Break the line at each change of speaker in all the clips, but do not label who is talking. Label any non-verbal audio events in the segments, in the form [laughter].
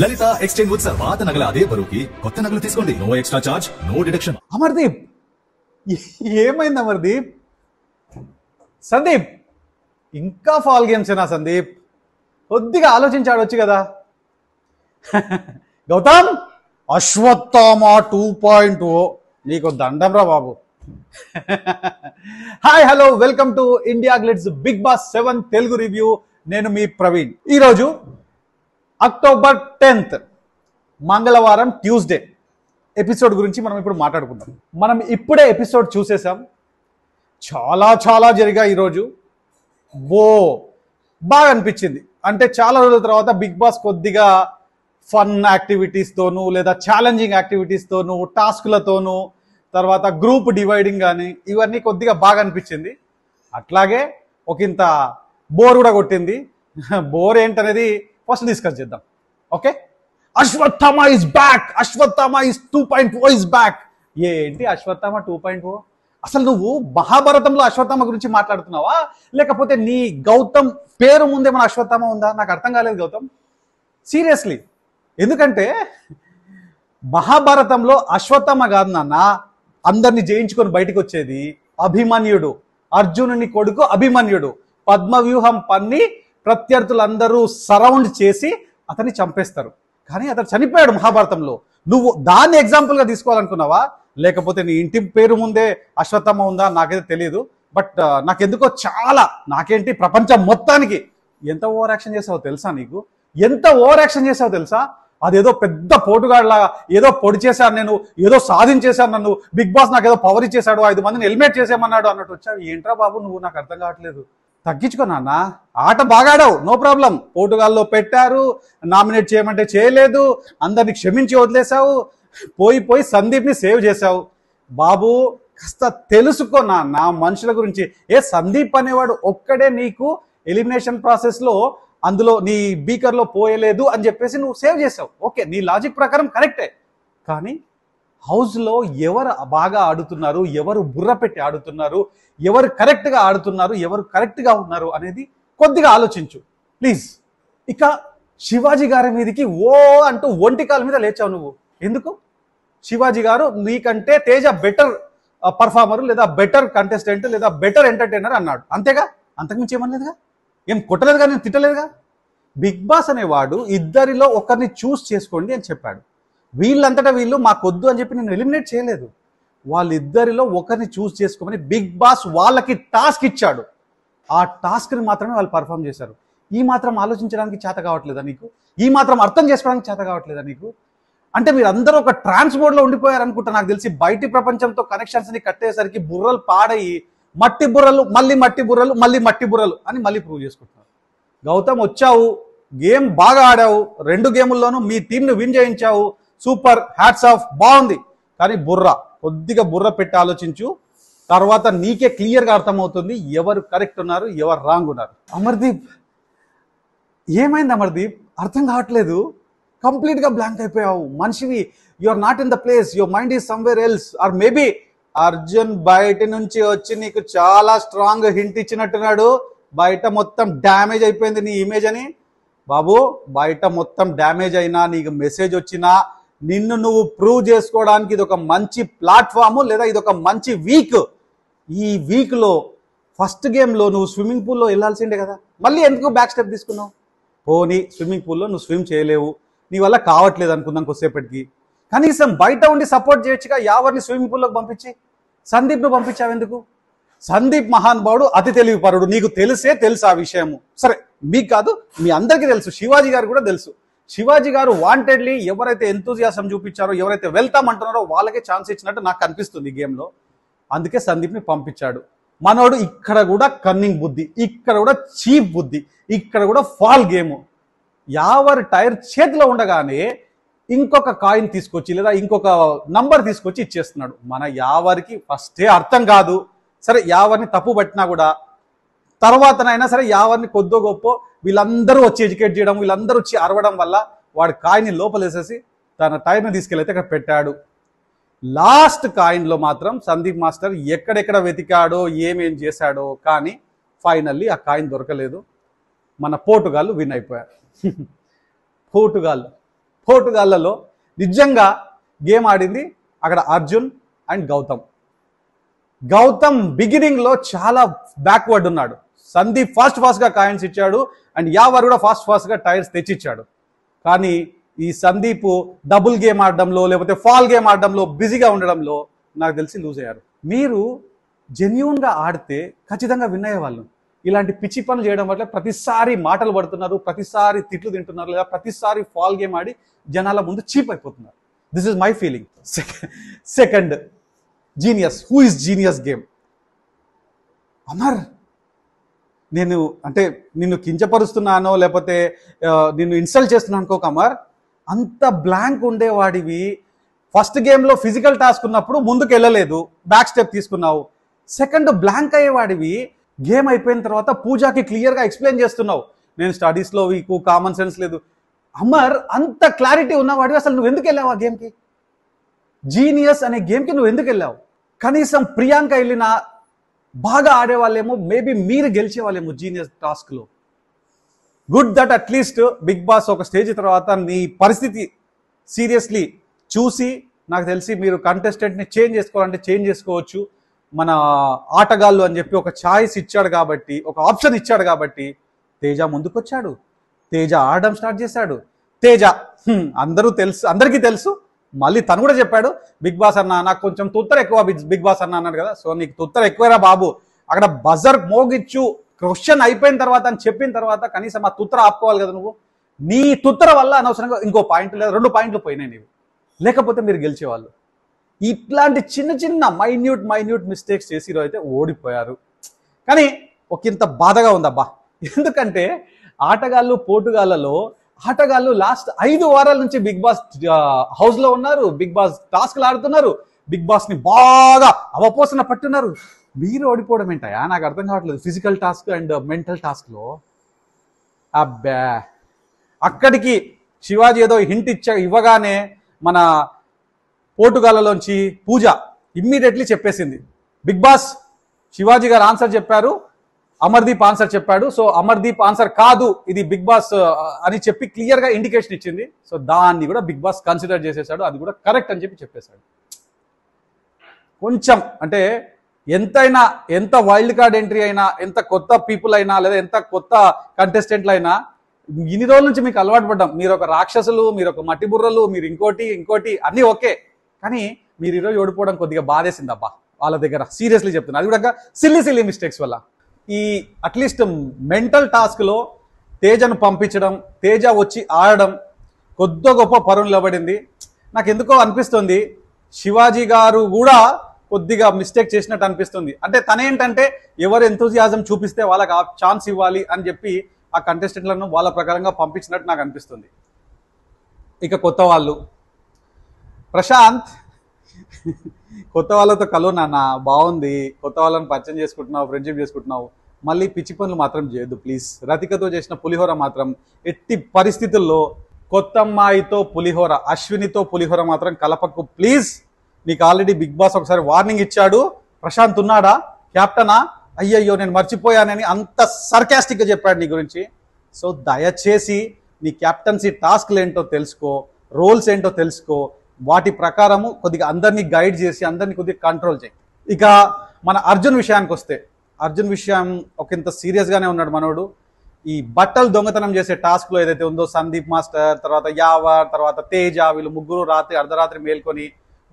లలిత exchange ఉత్సవ పాత నగల అదే బరువుకి కొత్త నగలు తీసుకోండి no extra charge no deduction Amardeep ఏమైంది అమర్దీప్ సందీప్ ఇంకా ఫాల్ గేమ్స్ ఏనా సందీప్ కొద్దిగా ఆలోచించాడొచ్చు కదా [laughs] Gautam Ashwatthama two point O నీకు దండం రా బాబు [laughs] hi hello welcome to India Glitz Bigg Boss seven Telugu review నేను మీ ప్రవీణ్ ఈరోజు అక్టోబర్ టెన్త్ మంగళవారం ట్యూస్డే ఎపిసోడ్ గురించి మనం ఇప్పుడు మాట్లాడుకుందాం మనం ఇప్పుడే ఎపిసోడ్ చూసేసాం చాలా చాలా జరిగాయి ఈరోజు ఓ బాగా అనిపించింది అంటే చాలా రోజుల తర్వాత బిగ్ బాస్ కొద్దిగా ఫన్ యాక్టివిటీస్తోనూ లేదా ఛాలెంజింగ్ యాక్టివిటీస్తోనూ టాస్క్లతోనూ తర్వాత గ్రూప్ డివైడింగ్ కానీ ఇవన్నీ కొద్దిగా బాగా అనిపించింది అట్లాగే ఒక ఇంత బోర్ కూడా కొట్టింది [laughs] బోర్ ఏంటనేది ఫస్ట్ డిస్కస్ చేద్దాం okay Ashwatthama is back Ashwatthama is two point four is back ఏంటి అశ్వత్థామ టూ పాయింట్ ఫోర్ అసలు నువ్వు మహాభారతంలో అశ్వత్థామ గురించి మాట్లాడుతున్నావా లేకపోతే నీ గౌతమ్ పేరు ముందే మన అశ్వత్థామ ఉందా నాకు అర్థం కాలేదు గౌతమ్ సీరియస్లీ ఎందుకంటే మహాభారతంలో అశ్వత్థామ కాదు నాన్న అందరిని జయించుకొని బయటకు వచ్చేది అభిమన్యుడు అర్జునుని కొడుకు అభిమన్యుడు పద్మవ్యూహం పన్ని ప్రత్యర్థులందరూ సరౌండ్ చేసి అతన్ని చంపేస్తారు కానీ అతను చనిపోయాడు మహాభారతంలో నువ్వు దాన్ని ఎగ్జాంపుల్గా తీసుకోవాలనుకున్నావా లేకపోతే నీ ఇంటి పేరు ముందే అశ్వత్థమ ఉందా నాకైతే తెలియదు బట్ uh, నాకెందుకో చాలా నాకేంటి ప్రపంచం మొత్తానికి ఎంత ఓవర్ యాక్షన్ చేసావో తెలుసా నీకు ఎంత ఓవర్ యాక్షన్ చేసావో తెలుసా అదేదో పెద్ద పోటుగాడిలాగా ఏదో పొడి చేశాను నేను ఏదో సాధించేశాను నన్ను బిగ్ బాస్ నాకు ఏదో పవర్ ఇచ్చేశాడు ఐదు మందిని హెల్మెట్ చేసేయమన్నాడు అన్నట్టు వచ్చావు ఏంట్రా బాబు నువ్వు నాకు అర్థం కావట్లేదు తగ్గించుకో నాన్న ఆట బాగాడవు నో ప్రాబ్లం పోర్టుగాల్లో పెట్టారు నామినేట్ చేయమంటే చేయలేదు అందరిని క్షమించి వదిలేసావు పోయి పోయి సందీప్ని సేవ్ చేశావు బాబు కాస్త తెలుసుకో నాన్న మనుషుల గురించి ఏ సందీప్ అనేవాడు ఒక్కడే నీకు ఎలిమినేషన్ ప్రాసెస్లో అందులో నీ బీకర్లో పోయలేదు అని చెప్పేసి నువ్వు సేవ్ చేసావు ఓకే నీ లాజిక్ ప్రకారం కరెక్టే కానీ హౌస్లో ఎవరు బాగా ఆడుతున్నారు ఎవరు బుర్ర పెట్టి ఆడుతున్నారు ఎవరు కరెక్ట్గా ఆడుతున్నారు ఎవరు కరెక్ట్గా ఉన్నారు అనేది కొద్దిగా ఆలోచించు ప్లీజ్ ఇక శివాజీ గారి మీదకి ఓ అంటూ ఒంటి కాలు మీద లేచావు నువ్వు ఎందుకు శివాజీ గారు నీకంటే తేజ బెటర్ పర్ఫార్మర్ లేదా బెటర్ కంటెస్టెంట్ లేదా బెటర్ ఎంటర్టైనర్ అన్నాడు అంతేగా అంతకుమించి ఏమనలేదుగా ఏం కొట్టలేదుగా నేను తిట్టలేదుగా బిగ్ బాస్ అనేవాడు ఇద్దరిలో ఒకరిని చూస్ చేసుకోండి అని చెప్పాడు వీళ్ళంతటా వీళ్ళు వద్దు అని చెప్పి నేను ఎలిమినేట్ చేయలేదు వాళ్ళిద్దరిలో ఒకరిని చూస్ చేసుకోమని బిగ్ బాస్ వాళ్ళకి టాస్క్ ఇచ్చాడు ఆ టాస్క్ని మాత్రమే వాళ్ళు పర్ఫామ్ చేశారు ఈ మాత్రం ఆలోచించడానికి చేత కావట్లేదా నీకు ఈ మాత్రం అర్థం చేసుకోవడానికి చేత కావట్లేదా నీకు అంటే మీరు అందరూ ఒక ట్రాన్స్పోర్ట్లో ఉండిపోయారనుకుంటా నాకు తెలిసి బయటి ప్రపంచంతో కనెక్షన్స్ని కట్టేసరికి బుర్రలు పాడయి మట్టి బుర్రలు మళ్ళీ మట్టి బుర్రలు మళ్ళీ మట్టి బుర్రలు అని మళ్ళీ ప్రూవ్ చేసుకుంటున్నారు గౌతమ్ వచ్చావు గేమ్ బాగా ఆడావు రెండు గేముల్లోనూ మీ టీంను విన్ చేయించావు సూపర్ హ్యాట్స్ ఆఫ్ బాగుంది కానీ బుర్ర కొద్దిగా బుర్ర పెట్టి ఆలోచించు తర్వాత నీకే క్లియర్గా అర్థమవుతుంది ఎవరు కరెక్ట్ ఉన్నారు ఎవరు రాంగ్ ఉన్నారు అమర్దీప్ ఏమైంది అమర్దీప్ అర్థం కావట్లేదు కంప్లీట్గా బ్లాంక్ అయిపోయావు మనిషివి you are not in the place your mind is somewhere else or maybe Arjun బయట నుంచి వచ్చి నీకు చాలా స్ట్రాంగ్ హింట్ ఇచ్చినట్టున్నాడు బయట మొత్తం డ్యామేజ్ అయిపోయింది నీ ఇమేజ్ అని బాబు బయట మొత్తం డ్యామేజ్ అయినా నీకు మెసేజ్ వచ్చినా నిన్ను నువ్వు ప్రూవ్ చేసుకోవడానికి ఇది ఒక మంచి ప్లాట్ఫాము లేదా ఇది ఒక మంచి వీక్ ఈ వీక్లో ఫస్ట్ గేమ్లో నువ్వు స్విమ్మింగ్ పూల్లో వెళ్ళాల్సిండే కదా మళ్ళీ ఎందుకు బ్యాక్ స్టెప్ తీసుకున్నావు పోనీ స్విమ్మింగ్ పూల్లో నువ్వు స్విమ్ చేయలేవు నీ వల్ల కావట్లేదు అనుకుందాం కొద్దిసేపటికి కనీసం బయట ఉండి సపోర్ట్ చేయొచ్చుగా ఎవరిని స్విమ్మింగ్ పూల్లోకి పంపించి సందీప్ను పంపించావు ఎందుకు సందీప్ మహానుభావుడు అతి తెలివి పరుడు నీకు తెలిసే తెలుసు ఆ విషయము సరే మీకు కాదు మీ అందరికీ తెలుసు శివాజీ గారు కూడా తెలుసు శివాజీ గారు వాంటెడ్లీ ఎవరైతే ఎంతూజియాసం చూపించారో ఎవరైతే వెళ్తామంటున్నారో వాళ్ళకే ఛాన్స్ ఇచ్చినట్టు నాకు అనిపిస్తుంది ఈ గేమ్లో అందుకే సందీప్ని పంపించాడు మనోడు ఇక్కడ కూడా కన్నింగ్ బుద్ధి ఇక్కడ కూడా చీప్ బుద్ధి ఇక్కడ కూడా ఫాల్ గేమ్ యావరి టైర్ చేతిలో ఉండగానే ఇంకొక కాయిన్ తీసుకొచ్చి లేదా ఇంకొక నంబర్ తీసుకొచ్చి ఇచ్చేస్తున్నాడు మన యావరికి ఫస్టే అర్థం కాదు సరే యావరిని తప్పు పట్టినా కూడా తర్వాతనైనా సరే యావరిని కొద్దో గొప్ప వీళ్ళందరూ వచ్చి ఎడ్యుకేట్ చేయడం వీళ్ళందరూ వచ్చి అరవడం వల్ల వాడు కాయిన్ని లోపలేసేసి తన టైర్ని తీసుకెళ్ళి అక్కడ పెట్టాడు లాస్ట్ కాయిన్లో మాత్రం సందీప్ మాస్టర్ ఎక్కడెక్కడ వెతికాడో ఏమేం చేశాడో కానీ ఫైనల్లీ ఆ కాయిన్ దొరకలేదు మన పోర్టుగాళ్ళు విన్ అయిపోయారు [laughs] పోర్టుగాల్ పోర్టుగాళ్ళలో నిజంగా గేమ్ ఆడింది అక్కడ అర్జున్ అండ్ గౌతమ్ గౌతమ్ బిగినింగ్ లో చాలా బ్యాక్వర్డ్ ఉన్నాడు సందీప్ ఫాస్ట్ ఫాస్ట్ గా కాయిన్స్ ఇచ్చాడు అండ్ యావర్ కూడా ఫాస్ట్ ఫాస్ట్ గా టైర్స్ తెచ్చిచ్చాడు కానీ ఈ సందీప్ డబుల్ గేమ్ ఆడడంలో లేకపోతే ఫాల్ గేమ్ ఆడడంలో బిజీగా ఉండడంలో నాకు తెలిసి లూజ్ అయ్యారు మీరు జెన్యున్గా ఆడితే ఖచ్చితంగా విన్ అయ్యేవాళ్ళు ఇలాంటి పిచ్చి పనులు చేయడం వల్ల ప్రతిసారి మాటలు పడుతున్నారు ప్రతిసారి తిట్లు తింటున్నారు లేదా ప్రతిసారి ఫాల్ గేమ్ ఆడి జనాల ముందు చీప్ అయిపోతున్నారు this is my feeling second genius who is genius game Amar నేను అంటే నిన్ను కించపరుస్తున్నానో లేకపోతే నిన్ను ఇన్సల్ట్ చేస్తున్నాను అనుకోక అమర్ అంత బ్లాంక్ ఉండేవాడివి ఫస్ట్ గేమ్లో ఫిజికల్ టాస్క్ ఉన్నప్పుడు ముందుకు వెళ్ళలేదు బ్యాక్ స్టెప్ తీసుకున్నావు సెకండ్ బ్లాంక్ అయ్యేవాడివి గేమ్ అయిపోయిన తర్వాత పూజాకి క్లియర్గా ఎక్స్ప్లెయిన్ చేస్తున్నావు నేను స్టడీస్లో వీకు కామన్ సెన్స్ లేదు అమర్ అంత క్లారిటీ ఉన్నవాడివి అసలు నువ్వు ఎందుకు వెళ్ళావు ఆ గేమ్కి జీనియస్ అనే గేమ్కి నువ్వు ఎందుకు వెళ్ళావు కనీసం ప్రియాంక వెళ్ళిన బాగా ఆడేవాళ్ళేమో మేబీ మీరు గెలిచేవాళ్ళేమో జీనియస్ టాస్క్లో good that at least Big Boss ఒక స్టేజ్ తర్వాత నీ పరిస్థితి సీరియస్లీ చూసి నాకు తెలిసి మీరు కంటెస్టెంట్ని చేంజ్ చేసుకోవాలంటే చేంజ్ చేసుకోవచ్చు మన ఆటగాళ్ళు అని చెప్పి ఒక ఛాయిస్ ఇచ్చాడు కాబట్టి ఒక ఆప్షన్ ఇచ్చాడు కాబట్టి తేజ ముందుకొచ్చాడు తేజ ఆడడం స్టార్ట్ చేశాడు తేజ అందరూ తెలుసు అందరికీ తెలుసు మళ్ళీ తను కూడా చెప్పాడు బిగ్ బాస్ అన్న నాకు కొంచెం తుత్తర ఎక్కువ బిగ్ బాస్ అన్న అన్నాడు కదా సో నీకు తుత్తర ఎక్కువరా బాబు అక్కడ బజర్ మోగిచ్చు క్వశ్చన్ అయిపోయిన తర్వాత అని చెప్పిన తర్వాత కనీసం ఆ తుత్తర ఆపుకోవాలి కదా నువ్వు నీ తుత్తర వల్ల అనవసరంగా ఇంకో పాయింట్ లేదు రెండు పాయింట్లు పోయినాయి నీవు లేకపోతే మీరు గెలిచేవాళ్ళు ఇట్లాంటి చిన్న చిన్న మైన్యూట్ మైన్యూట్ మిస్టేక్స్ చేసి అయితే ఓడిపోయారు కానీ ఒక ఇంత బాధగా ఉందబ్బా ఎందుకంటే ఆటగాళ్ళు పోటుగాళ్ళలో ఆటగాళ్ళు లాస్ట్ ఐదు వారాల నుంచి బిగ్ బాస్ హౌస్ లో ఉన్నారు బిగ్ బాస్ టాస్క్లు ఆడుతున్నారు బిగ్ బాస్ ని బాగా అవపోసన పట్టున్నారు మీరు ఓడిపోవడం ఏంటయా నాకు అర్థం కావట్లేదు physical task and mental task లో అబ్బా అక్కడికి శివాజీ ఏదో హింట్ ఇచ్చ ఇవ్వగానే మన పోటుగాలలోంచి పూజ ఇమ్మీడియట్లీ చెప్పేసింది బిగ్ బాస్ శివాజీ గారు ఆన్సర్ చెప్పారు అమర్దీప్ ఆన్సర్ చెప్పాడు సో అమర్దీప్ ఆన్సర్ కాదు ఇది బిగ్ బాస్ అని చెప్పి క్లియర్ గా ఇండికేషన్ ఇచ్చింది సో దాన్ని కూడా బిగ్ బాస్ కన్సిడర్ చేసేసాడు అది కూడా కరెక్ట్ అని చెప్పి చెప్పేశాడు కొంచెం అంటే ఎంతైనా ఎంత వైల్డ్ కార్డ్ ఎంట్రీ అయినా ఎంత కొత్త పీపుల్ అయినా లేదా ఎంత కొత్త కంటెస్టెంట్లు అయినా ఇన్ని రోజుల నుంచి మీకు అలవాటు పడ్డాం మీరు ఒక రాక్షసులు మీరు ఒక మట్టి బుర్రలు మీరు ఇంకోటి ఇంకోటి అన్నీ ఓకే కానీ మీరు ఈరోజు ఓడిపోవడం కొద్దిగా బాధేసింది అబ్బా వాళ్ళ దగ్గర సీరియస్లీ చెప్తున్నా అది కూడా సిల్లీ సిల్లీ మిస్టేక్స్ వల్ల ఈ అట్లీస్ట్ మెంటల్ టాస్క్లో తేజను పంపించడం తేజ వచ్చి ఆడడం కొద్ద గొప్ప పరువు నిలబడింది నాకు ఎందుకో అనిపిస్తుంది శివాజీ గారు కూడా కొద్దిగా మిస్టేక్ చేసినట్టు అనిపిస్తుంది అంటే తనేంటంటే ఎవరు ఎంతోజియాజం చూపిస్తే వాళ్ళకి ఆ ఛాన్స్ ఇవ్వాలి అని చెప్పి ఆ కంటెస్టెంట్లను వాళ్ళ ప్రకారంగా పంపించినట్టు నాకు అనిపిస్తుంది ఇక కొత్త వాళ్ళు ప్రశాంత్ కొత్త వాళ్ళతో కలవు నాన్న బాగుంది కొత్త వాళ్ళని పరిచయం చేసుకుంటున్నావు ఫ్రెండ్షిప్ చేసుకుంటున్నావు మళ్ళీ పిచ్చి పనులు మాత్రం చేయొద్దు ప్లీజ్ రతికతో చేసిన పులిహోర మాత్రం ఎట్టి పరిస్థితుల్లో కొత్త అమ్మాయితో పులిహోర అశ్వినితో పులిహోర మాత్రం కలపకు ప్లీజ్ నీకు ఆల్రెడీ బిగ్ బాస్ ఒకసారి వార్నింగ్ ఇచ్చాడు ప్రశాంత్ ఉన్నాడా క్యాప్టనా అయ్యయ్యో నేను మర్చిపోయానని అంత సర్కాస్టిక్గా చెప్పాడు నీ గురించి సో దయచేసి నీ క్యాప్టెన్సీ టాస్క్లు ఏంటో తెలుసుకో రోల్స్ ఏంటో తెలుసుకో వాటి ప్రకారము కొద్దిగా అందరినీ గైడ్ చేసి అందరినీ కొద్దిగా కంట్రోల్ చేయి ఇక మన అర్జున్ విషయానికి వస్తే అర్జున్ విషయం ఒకంత సీరియస్గానే ఉన్నాడు మనోడు ఈ బట్టలు దొంగతనం చేసే టాస్క్లో ఏదైతే ఉందో సందీప్ మాస్టర్ తర్వాత యావర్ తర్వాత తేజ వీళ్ళు ముగ్గురు రాత్రి అర్ధరాత్రి మేల్కొని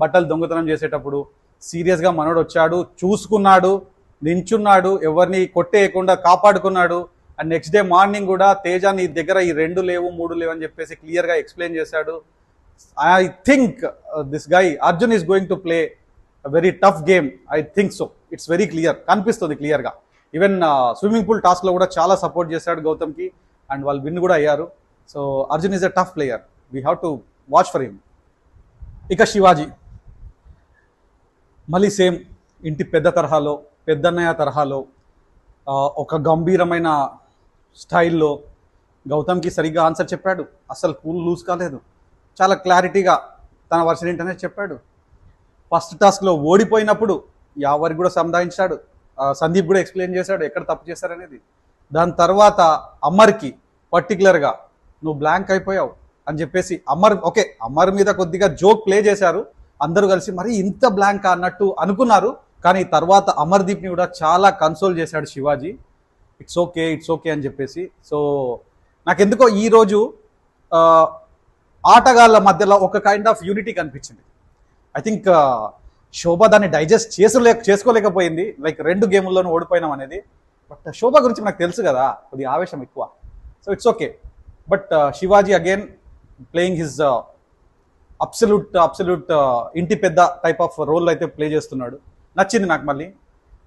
బట్టలు దొంగతనం చేసేటప్పుడు సీరియస్గా మనోడు వచ్చాడు చూసుకున్నాడు నించున్నాడు ఎవరిని కొట్టేయకుండా కాపాడుకున్నాడు అండ్ నెక్స్ట్ డే మార్నింగ్ కూడా తేజ నీ దగ్గర ఈ రెండు లేవు మూడు లేవు అని చెప్పేసి క్లియర్గా ఎక్స్ప్లెయిన్ చేశాడు I think this guy Arjun is going to play very tough game I think so it's very clear కనిపిస్తుంది క్లియర్గా ఈవెన్ స్విమ్మింగ్ పూల్ టాస్క్లో కూడా చాలా సపోర్ట్ చేశాడు గౌతమ్కి అండ్ వాళ్ళు విన్ కూడా అయ్యారు so Arjun is a tough player we have to watch for him ఇక శివాజీ మళ్ళీ సేమ్ ఇంటి పెద్ద తరహాలో పెద్దన్నయ్య తరహాలో ఒక గంభీరమైన స్టైల్లో గౌతమ్కి సరిగ్గా ఆన్సర్ చెప్పాడు అసలు కూల్ లూజ్ కాలేదు చాలా క్లారిటీగా తన వర్షన్ ఏంటనేది చెప్పాడు ఫస్ట్ టాస్క్లో ఓడిపోయినప్పుడు ఎవరికి కూడా సంధాయించాడు సందీప్ కూడా ఎక్స్ప్లెయిన్ చేశాడు ఎక్కడ తప్పు చేశారనేది దాని తర్వాత అమర్కి పర్టికులర్గా నువ్వు బ్లాంక్ అయిపోయావు అని చెప్పేసి అమర్ ఓకే అమర్ మీద కొద్దిగా జోక్ ప్లే చేశారు అందరూ కలిసి మరి ఇంత బ్లాంక్ అన్నట్టు అనుకున్నారు కానీ తర్వాత అమర్దీప్ని కూడా చాలా కన్సోల్ చేశాడు Shivaji it's okay it's okay అని చెప్పేసి సో నాకెందుకో ఈరోజు ఆటగాళ్ళ మధ్యలో ఒక కైండ్ ఆఫ్ యూనిటీ కనిపించింది ఐ థింక్ uh, శోభ దాన్ని డైజెస్ట్ చేసలే చేసుకోలేకపోయింది లైక్ రెండు గేముల్లోనూ ఓడిపోయినాం అనేది బట్ uh, శోభ గురించి నాకు తెలుసు కదా కొద్ది ఆవేశం ఎక్కువ so it's okay but Shivaji again playing his absolute absolute ఇంటి పెద్ద టైప్ ఆఫ్ రోల్ అయితే ప్లే చేస్తున్నాడు నచ్చింది నాకు మళ్ళీ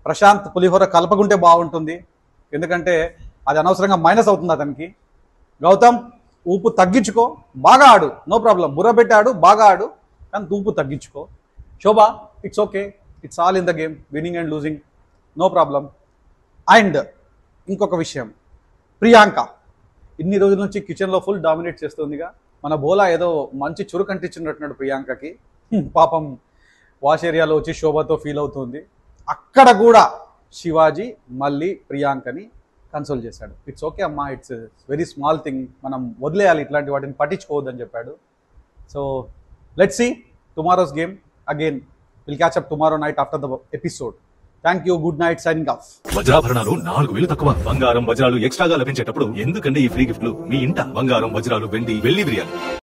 ప్రశాంత్ పులిహోర కలపకుంటే బాగుంటుంది ఎందుకంటే అది అనవసరంగా మైనస్ అవుతుంది అతనికి గౌతమ్ ఊపు తగ్గించుకో బాగా ఆడు నో ప్రాబ్లం బుర్ర పెట్టాడు బాగా ఆడు కానీ దూపు తగ్గించుకో Shobha it's okay it's all in the game winning and losing no problem and ఇంకొక విషయం ప్రియాంక ఇన్ని రోజుల నుంచి కిచెన్లో ఫుల్ డామినేట్ చేస్తుందిగా మన బోలా ఏదో మంచి చురుకు అంటించినట్టున్నాడు ప్రియాంకకి పాపం వాష్ ఏరియాలో వచ్చి శోభతో ఫీల్ అవుతుంది అక్కడ కూడా శివాజీ మళ్ళీ ప్రియాంకని కన్సోల్ చేశాడు ఇట్స్ ఓకే అమ్మా ఇట్స్ వెరీ స్మాల్ థింగ్ మనం వదిలేయాలి ఇట్లాంటి వాటిని పట్టించుకోవద్దని చెప్పాడు so let's see tomorrow's game again will catch up tomorrow night after the episode thank you good night signing off వజ్రాభరణాలు నాలుగు వేలు తక్కువ బంగారం వజ్రాలు ఎక్స్ట్రాగా లభించేటప్పుడు ఎందుకంటే ఈ ఫ్రీ గిఫ్ట్లు మీ ఇంట బంగారం వజ్రాలు వెండి వెళ్లి బిర్యానీ